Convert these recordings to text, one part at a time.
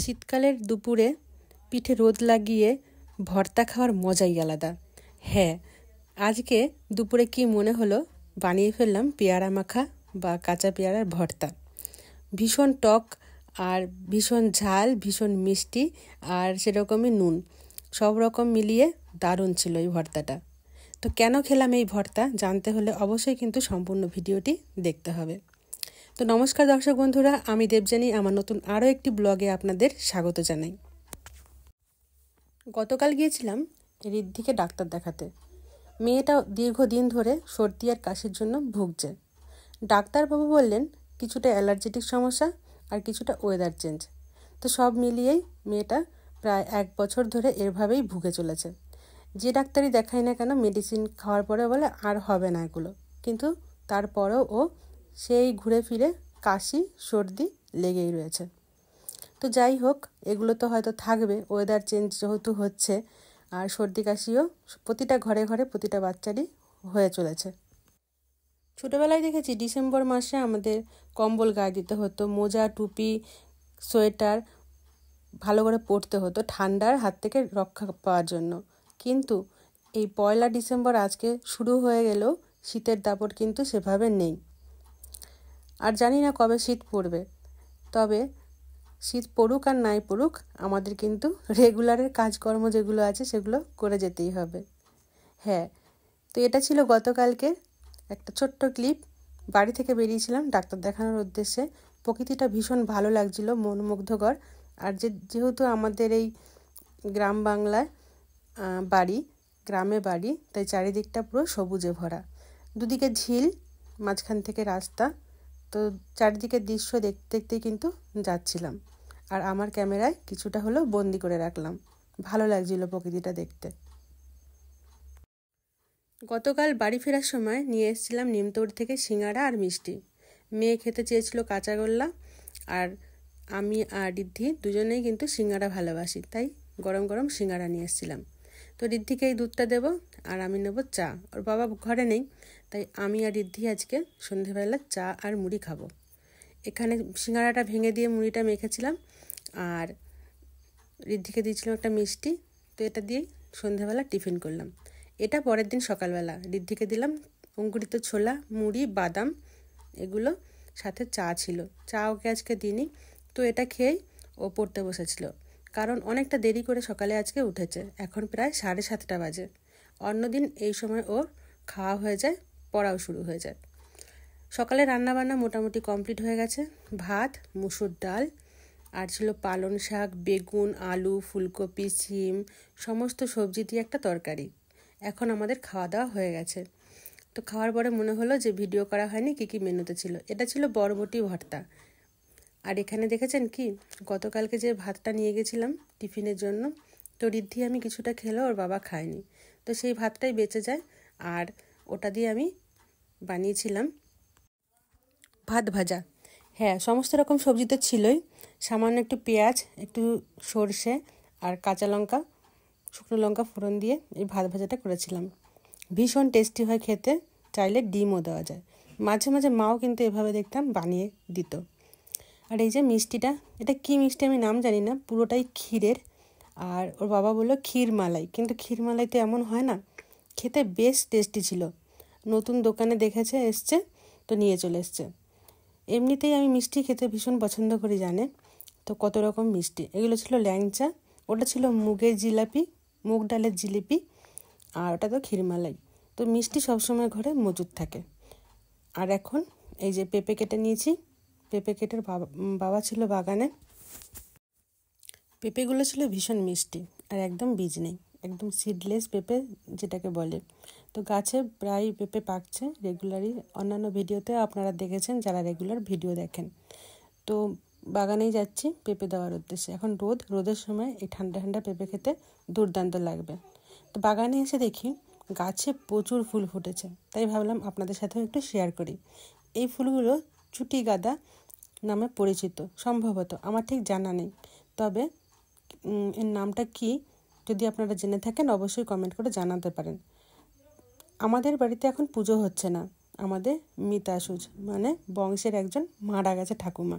শীতকালের দুপুরে পিঠে রোদ লাগিয়ে ভর্তা খাওয়ার মজাই আলাদা হ্যাঁ আজকে দুপুরে কি মনে হলো বানিয়ে ফেললাম পেয়ারা মাখা বা কাঁচা পেয়ারার ভর্তা ভীষণ টক আর ভীষণ ঝাল ভীষণ মিষ্টি আর সেরকমই নুন সব রকম মিলিয়ে দারুণ ছিল এই ভর্তাটা তো কেন খেলাম এই ভর্তা জানতে হলে অবশ্যই কিন্তু সম্পূর্ণ ভিডিওটি দেখতে হবে তো নমস্কার দর্শক বন্ধুরা আমি দেবজানী আমার নতুন আরও একটি ব্লগে আপনাদের স্বাগত জানাই গতকাল গিয়েছিলাম ঋদ্ধিকে ডাক্তার দেখাতে মেয়েটা দীর্ঘদিন ধরে সর্দি আর কাশির জন্য ভুগছে ডাক্তারবাবু বললেন কিছুটা অ্যালার্জেটিক সমস্যা আর কিছুটা ওয়েদার চেঞ্জ তো সব মিলিয়েই মেয়েটা প্রায় এক বছর ধরে এভাবেই ভুগে চলেছে যে ডাক্তারই দেখাই না কেন মেডিসিন খাওয়ার পরে বলে আর হবে না এগুলো কিন্তু তারপরেও ও সেই ঘুরে ফিরে কাশি সর্দি লেগেই রয়েছে তো যাই হোক এগুলো তো হয়তো থাকবে ওয়েদার চেঞ্জ যেহেতু হচ্ছে আর সর্দি কাশিও প্রতিটা ঘরে ঘরে প্রতিটা বাচ্চারই হয়ে চলেছে ছোটোবেলায় দেখেছি ডিসেম্বর মাসে আমাদের কম্বল গায়ে দিতে হতো মোজা টুপি সোয়েটার ভালো করে পরতে হতো ঠান্ডার হাত থেকে রক্ষা পাওয়ার জন্য কিন্তু এই পয়লা ডিসেম্বর আজকে শুরু হয়ে গেলেও শীতের দাপট কিন্তু সেভাবে নেই আর জানি না কবে শীত পড়বে তবে শীত পড়ুক আর নাই পড়ুক আমাদের কিন্তু রেগুলারের কাজকর্ম যেগুলো আছে সেগুলো করে যেতেই হবে হ্যাঁ তো এটা ছিল গতকালকে একটা ছোট্ট ক্লিপ বাড়ি থেকে বেরিয়েছিলাম ডাক্তার দেখানোর উদ্দেশ্যে প্রকৃতিটা ভীষণ ভালো লাগছিল মনমুগ্ধকর আর যে যেহেতু আমাদের এই গ্রাম বাংলায় বাড়ি গ্রামে বাড়ি তাই চারিদিকটা পুরো সবুজে ভরা দুদিকে ঝিল মাঝখান থেকে রাস্তা তো চারিদিকের দৃশ্য দেখতে দেখতেই কিন্তু যাচ্ছিলাম আর আমার ক্যামেরায় কিছুটা হলো বন্দি করে রাখলাম ভালো লাগছিল প্রকৃতিটা দেখতে গতকাল বাড়ি ফেরার সময় নিয়ে এসেছিলাম নিমতৌড় থেকে সিঙ্গাড়া আর মিষ্টি মেয়ে খেতে চেয়েছিল কাঁচাগোল্লা আর আমি আর রিদ্ধি দুজনেই কিন্তু সিঙ্গারা ভালোবাসি তাই গরম গরম সিঙ্গাড়া নিয়ে এসেছিলাম তো ঋদ্ধিকে এই দুধটা দেবো আর আমি নেব চা ওর বাবা ঘরে নেই তাই আমি আর ঋদ্ধি আজকে সন্ধেবেলা চা আর মুড়ি খাবো এখানে সিঙ্গারাটা ভেঙে দিয়ে মুড়িটা মেখেছিলাম আর ঋদ্ধিকে দিয়েছিলাম একটা মিষ্টি তো এটা দিয়েই সন্ধেবেলা টিফিন করলাম এটা পরের দিন সকালবেলা ঋদ্ধিকে দিলাম অঙ্কুরিত ছোলা মুড়ি বাদাম এগুলো সাথে চা ছিল চা ওকে আজকে দিনই তো এটা খেয়েই ও পড়তে বসেছিল কারণ অনেকটা দেরি করে সকালে আজকে উঠেছে এখন প্রায় সাড়ে সাতটা বাজে অন্যদিন এই সময় ওর খাওয়া হয়ে যায় পড়াও শুরু হয়ে যায় সকালে রান্নাবান্না মোটামুটি কমপ্লিট হয়ে গেছে ভাত মুসুর ডাল আর ছিল পালন শাক বেগুন আলু ফুলকপি সিম সমস্ত সবজি দিয়ে একটা তরকারি এখন আমাদের খাওয়া দাওয়া হয়ে গেছে তো খাওয়ার পরে মনে হলো যে ভিডিও করা হয়নি কী কী মেনুতে ছিল এটা ছিল বরবটি ভর্তা আর এখানে দেখেছেন কি গতকালকে যে ভাতটা নিয়ে গেছিলাম টিফিনের জন্য তো রিদ্ধি আমি কিছুটা খেলো ওর বাবা খায়নি তো সেই ভাতটাই বেঁচে যায় আর ওটা দিয়ে আমি বানিয়েছিলাম ভাত ভাজা হ্যাঁ সমস্ত রকম সবজি তো ছিলই সামান্য একটু পেঁয়াজ একটু সর্ষে আর কাঁচা লঙ্কা শুকনো লঙ্কা ফোড়ন দিয়ে এই ভাত ভাজাটা করেছিলাম ভীষণ টেস্টি হয় খেতে চাইলে ডিমও দেওয়া যায় মাঝে মাঝে মাও কিন্তু এভাবে দেখতাম বানিয়ে দিত আর এই যে মিষ্টিটা এটা কি মিষ্টি আমি নাম জানি না পুরোটাই ক্ষীরের আর ওর বাবা বললো ক্ষীর মালাই কিন্তু ক্ষীর মালাই তো এমন হয় না খেতে বেশ টেস্টি ছিল নতুন দোকানে দেখেছে এসছে তো নিয়ে চলে এসছে এমনিতেই আমি মিষ্টি খেতে ভীষণ পছন্দ করি জানে তো কত রকম মিষ্টি এগুলো ছিল ল্যাংচা ওটা ছিল মুগের জিলাপি মুগ ডালের জিলিপি আর ওটা তো ক্ষীরমালাই তো মিষ্টি সবসময় ঘরে মজুদ থাকে আর এখন এই যে পেঁপে কেটে নিয়েছি পেঁপে কেটের বাবা ছিল বাগানে পেঁপেগুলো ছিল ভীষণ মিষ্টি আর একদম বীজ নেই একদম সিডলেস পেঁপে যেটাকে বলে তো গাছে প্রায় পেঁপে পাকছে রেগুলারই অন্যান্য ভিডিওতে আপনারা দেখেছেন যারা রেগুলার ভিডিও দেখেন তো বাগানেই যাচ্ছি পেঁপে দেওয়ার উদ্দেশ্যে এখন রোদ রোদের সময় এই ঠান্ডা ঠান্ডা পেঁপে খেতে দুর্দান্ত লাগবে তো বাগানে এসে দেখি গাছে প্রচুর ফুল ফুটেছে তাই ভাবলাম আপনাদের সাথেও একটু শেয়ার করি এই ফুলগুলো চুটি গাদা নামে পরিচিত সম্ভবত আমার ঠিক জানা নেই তবে এর নামটা কি যদি আপনারা জেনে থাকেন অবশ্যই কমেন্ট করে জানাতে পারেন আমাদের বাড়িতে এখন পুজো হচ্ছে না আমাদের মিতাসুজ মানে বংশের একজন মারা গেছে ঠাকুমা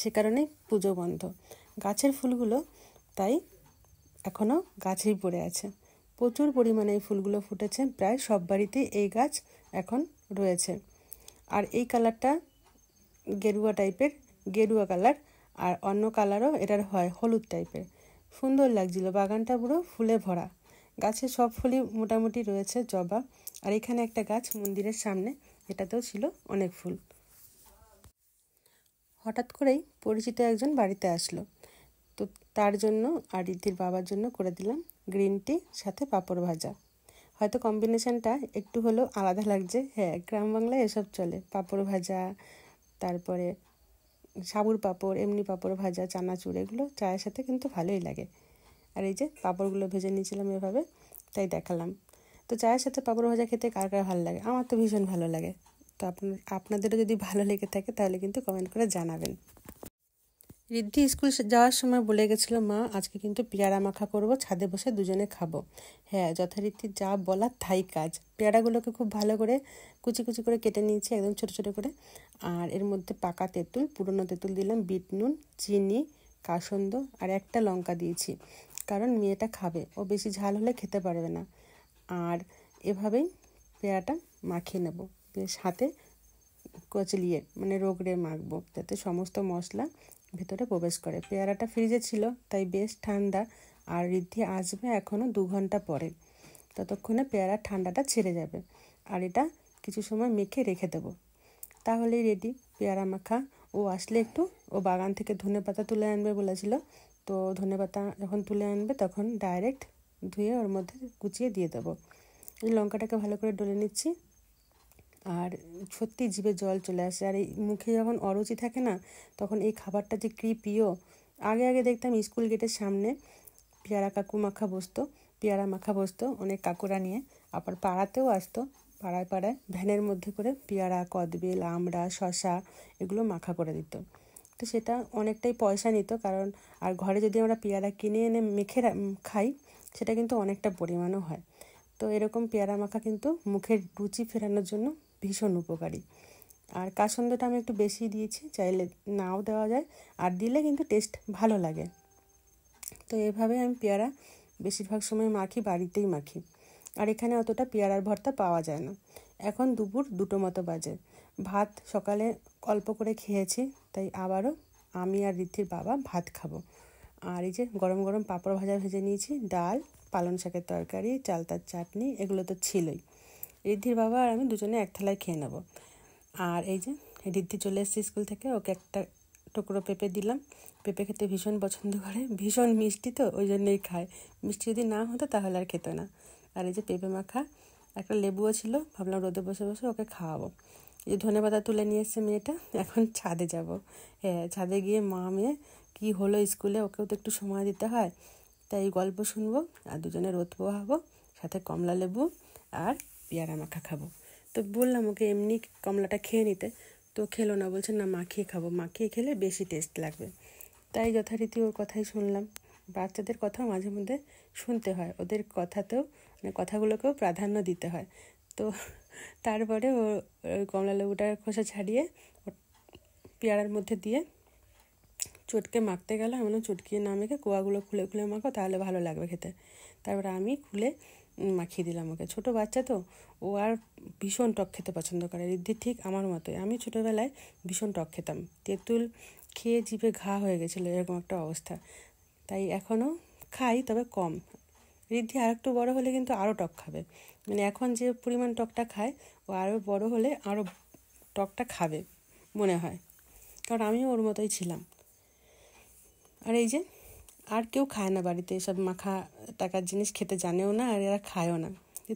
সে কারণে পুজো বন্ধ গাছের ফুলগুলো তাই এখনও গাছেই পড়ে আছে প্রচুর পরিমাণে এই ফুলগুলো ফুটেছে প্রায় সব বাড়িতেই এই গাছ এখন রয়েছে আর এই কালারটা গেরুয়া টাইপের গেরুয়া কালার আর অন্য কালারও এটার হয় হলুদ টাইপের সুন্দর লাগছিল বাগানটা পুরো ফুলে ভরা গাছে সব ফুলই মোটামুটি রয়েছে জবা আর এখানে একটা গাছ মন্দিরের সামনে এটাতেও ছিল অনেক ফুল হঠাৎ করেই পরিচিত একজন বাড়িতে আসলো তো তার জন্য আর রিদ্ধির বাবার জন্য করে দিলাম গ্রিন টি সাথে পাপড় ভাজা হয়তো কম্বিনেশনটা একটু হলেও আলাদা লাগছে হ্যাঁ গ্রাম বাংলায় এসব চলে পাপড় ভাজা তারপরে সাবুর পাঁপড় এমনি পাঁপড় ভাজা চানাচুর এগুলো চায়ের সাথে কিন্তু ভালোই লাগে আর এই যে পাঁপড়গুলো ভেজে নিয়েছিলাম এভাবে তাই দেখালাম তো চায়ের সাথে পাঁপড় ভাজা খেতে কার কার ভালো লাগে আমার তো ভীষণ ভালো লাগে তো আপনার আপনাদেরও যদি ভালো লেগে থাকে তাহলে কিন্তু কমেন্ট করে জানাবেন রিদ্ধি স্কুল যাওয়ার সময় বলে গেছিল মা আজকে কিন্তু পেয়ারা মাখা করব ছাদে বসে দুজনে খাবো হ্যাঁ যথারীতি যা বলা তাই কাজ পেয়ারাগুলোকে খুব ভালো করে কুচি কুচি করে কেটে নিয়েছি একদম ছোটো ছোটো করে আর এর মধ্যে পাকা তেঁতুল পুরনো তেঁতুল দিলাম বিট নুন চিনি কাসন্দ আর একটা লঙ্কা দিয়েছি কারণ মেয়েটা খাবে ও বেশি ঝাল হলে খেতে পারবে না আর এভাবেই পেয়ারাটা মাখিয়ে নেব বেশ হাতে কচলিয়ে মানে রোগড়ে মাখবো যাতে সমস্ত মশলা ভেতরে প্রবেশ করে পেয়ারাটা ফ্রিজে ছিল তাই বেশ ঠান্ডা আর ঋদ্ধি আসবে এখনও দু ঘন্টা পরে ততক্ষণে পেয়ারা ঠান্ডাটা ছেড়ে যাবে আর এটা কিছু সময় মেখে রেখে দেব তাহলেই রেডি পেয়ারা মাখা ও আসলে একটু ও বাগান থেকে ধনে পাতা তুলে আনবে বলেছিল তো ধনে পাতা যখন তুলে আনবে তখন ডাইরেক্ট ধুয়ে ওর মধ্যে কুচিয়ে দিয়ে দেবো লঙ্কাটাকে ভালো করে ডলে নিচ্ছি আর সত্যি জিভে জল চলে আসে আর এই মুখে যখন অরুচি থাকে না তখন এই খাবারটা যে কী প্রিয় আগে আগে দেখতাম স্কুল গেটের সামনে পেয়ারা কাকু মাখা বসতো পেয়ারা মাখা বসতো অনেক কাকুরা নিয়ে আবার পাড়াতেও আসতো পাড়ায় পাড়ায় ভ্যানের মধ্যে করে পেয়ারা কদবেল আমড়া শশা এগুলো মাখা করে দিত তো সেটা অনেকটাই পয়সা নিত কারণ আর ঘরে যদি আমরা পেয়ারা কিনে এনে মেখে খাই সেটা কিন্তু অনেকটা পরিমাণও হয় তো এরকম পেয়ারা মাখা কিন্তু মুখের রুচি ফেরানোর জন্য ভীষণ উপকারী আর কাসন্দটা আমি একটু বেশি দিয়েছি চাইলে নাও দেওয়া যায় আর দিলে কিন্তু টেস্ট ভালো লাগে তো এভাবে আমি পেয়ারা বেশিরভাগ সময় মাখি বাড়িতেই মাখি আর এখানে অতটা পেয়ারার ভর্তা পাওয়া যায় না এখন দুপুর দুটো মতো বাজে ভাত সকালে অল্প করে খেয়েছি তাই আবারও আমি আর রিদ্ধির বাবা ভাত খাবো আর এই যে গরম গরম পাঁপড় ভাজা ভেজে নিয়েছি ডাল পালং শাকের তরকারি চালতার চাটনি এগুলো তো ছিলই ঋদ্ধির বাবা আর আমি দুজনে এক থালায় খেয়ে নেব আর এই যে ঋদ্ধি চলে এসেছে স্কুল থেকে ওকে একটা টুকরো পেঁপে দিলাম পেঁপে খেতে ভীষণ পছন্দ করে ভীষণ মিষ্টি তো ওই জন্যই খায় মিষ্টি যদি না হতো তাহলে আর খেত না আর এই যে পেঁপে মাখা একটা লেবুও ছিল ভাবলাম রোদে বসে বসে ওকে খাওয়াবো যে ধনে পাতা তুলে নিয়ে এসছে মেয়েটা এখন ছাদে যাব হ্যাঁ ছাদে গিয়ে মা মেয়ে কী হলো স্কুলে ওকেও তো একটু সময় দিতে হয় তাই গল্প শুনবো আর দুজনে রোদ পোহাবো সাথে কমলা লেবু আর পেয়ারা মাখা খাবো তো বললাম ওকে এমনি কমলাটা খেয়ে নিতে তো খেলো না বলছে না মাখিয়ে খাবো মাখিয়ে খেলে বেশি টেস্ট লাগবে তাই যথারীতি ওর কথাই শুনলাম বাচ্চাদের কথা মাঝে মধ্যে শুনতে হয় ওদের কথাতেও মানে কথাগুলোকেও প্রাধান্য দিতে হয় তো তারপরে ও কমলা লেবুটার খোসা ছাড়িয়ে পেয়ারার মধ্যে দিয়ে চটকে মাখতে গেলে আমি চটকিয়ে না মেখে কোয়াগুলো খুলে খুলে মাখো তাহলে ভালো লাগবে খেতে তারপরে আমি খুলে মাখিয়ে দিলাম ওকে ছোট বাচ্চা তো ও আর ভীষণ টক খেতে পছন্দ করে রিদ্ধি ঠিক আমার মতোই আমি ছোটোবেলায় ভীষণ টক খেতাম তেঁতুল খেয়ে জিভে ঘা হয়ে গেছিলো এরকম একটা অবস্থা তাই এখনও খাই তবে কম রিদ্ধি আর একটু বড়ো হলে কিন্তু আরও টক খাবে মানে এখন যে পরিমাণ টকটা খায় ও আরও বড় হলে আরও টকটা খাবে মনে হয় কারণ আমিও ওর মতোই ছিলাম আর এই যে আর কেউ খায় না বাড়িতে এসব মাখা টাকার জিনিস খেতে জানেও না আর এরা খায়ও না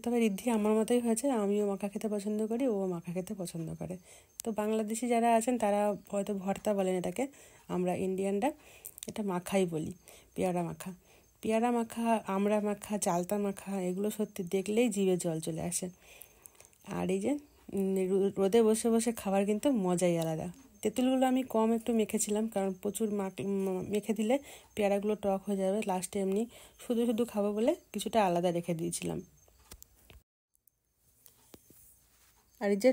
তবে রিদ্ধি আমার মতোই হয়েছে আমিও মাখা খেতে পছন্দ করি ও মাখা খেতে পছন্দ করে তো বাংলাদেশি যারা আছেন তারা হয়তো ভর্তা বলেন এটাকে আমরা ইন্ডিয়ানরা এটা মাখাই বলি পেয়ারা মাখা পেয়ারা মাখা আমড়া মাখা চালতা মাখা এগুলো সত্যি দেখলেই জীবে জল চলে আসে আর এই যে রোদে বসে বসে খাবার কিন্তু মজাই আলাদা তেঁতুলগুলো আমি কম একটু মেখেছিলাম কারণ প্রচুর মেখে দিলে পেয়ারাগুলো টক হয়ে যাবে লাস্টে এমনি শুধু শুধু খাবো বলে কিছুটা আলাদা রেখে দিয়েছিলাম আর এই যে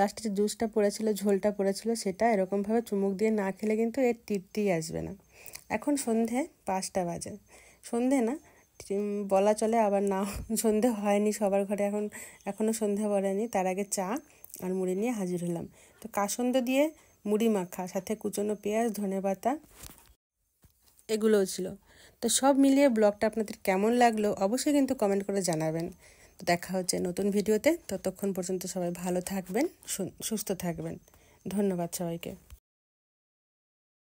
লাস্টে যে জুসটা পড়েছিল ঝোলটা পড়েছিল সেটা এরকমভাবে চুমুক দিয়ে না খেলে কিন্তু এর তৃপ্তিই আসবে না এখন সন্ধে পাঁচটা বাজে সন্ধে না বলা চলে আবার না সন্ধে হয়নি সবার ঘরে এখন এখনও সন্ধে পড়েনি তার আগে চা আর মুড়ি নিয়ে হাজির হলাম তো কাসন্দ দিয়ে মুড়ি মাখা সাথে কুচনো পেঁয়াজ ধনে পাতা এগুলোও ছিল তো সব মিলিয়ে ব্লগটা আপনাদের কেমন লাগলো অবশ্যই কিন্তু কমেন্ট করে জানাবেন তো দেখা হচ্ছে নতুন ভিডিওতে ততক্ষণ পর্যন্ত সবাই ভালো থাকবেন সুস্থ থাকবেন ধন্যবাদ সবাইকে